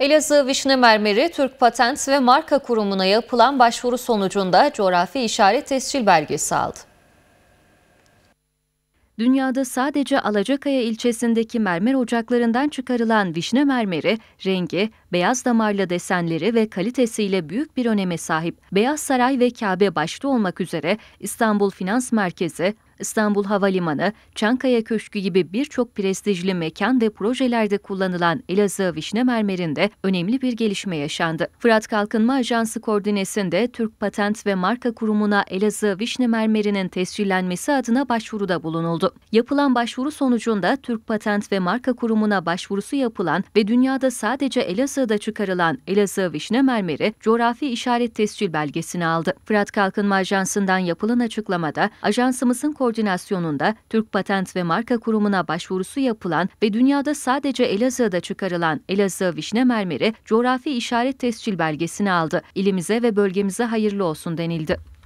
Elazığ Vişne Mermeri Türk Patent ve Marka Kurumu'na yapılan başvuru sonucunda coğrafi işaret tescil belgesi aldı. Dünyada sadece Alacakaya ilçesindeki mermer ocaklarından çıkarılan vişne mermeri, rengi, beyaz damarlı desenleri ve kalitesiyle büyük bir öneme sahip. Beyaz Saray ve Kabe başta olmak üzere İstanbul Finans Merkezi, İstanbul Havalimanı, Çankaya Köşkü gibi birçok prestijli mekan ve projelerde kullanılan Elazığ Vişne Mermeri'nde önemli bir gelişme yaşandı. Fırat Kalkınma Ajansı koordinesinde Türk Patent ve Marka Kurumu'na Elazığ Vişne Mermeri'nin tescillenmesi adına başvuruda bulunuldu. Yapılan başvuru sonucunda Türk Patent ve Marka Kurumu'na başvurusu yapılan ve dünyada sadece Elazığ'da çıkarılan Elazığ Vişne Mermeri coğrafi işaret tescil belgesini aldı. Fırat Kalkınma Ajansı'ndan yapılan açıklamada ajansımızın koordinesi koordinasyonunda Türk Patent ve Marka Kurumu'na başvurusu yapılan ve dünyada sadece Elazığ'da çıkarılan Elazığ vişne mermeri coğrafi işaret tescil belgesini aldı. İlimize ve bölgemize hayırlı olsun denildi.